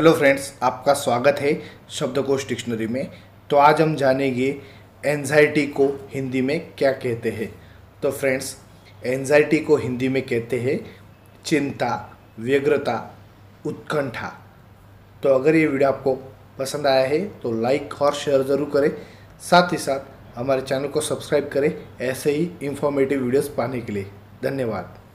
hello friends आपका स्वागत है शब्दकोश डिक्शनरी में तो आज हम जानेंगे एनजाइटी को हिंदी में क्या कहते हैं तो फ्रेंड्स एनजाइटी को हिंदी में कहते हैं चिंता व्यग्रता उत्कंठा तो अगर ये वीडियो आपको पसंद आया है तो लाइक और शेयर ज़रूर करें साथ ही साथ हमारे चैनल को सब्सक्राइब करें ऐसे ही इन्फॉर्मेटिव वीडियोस पाने के लिए धन्यवाद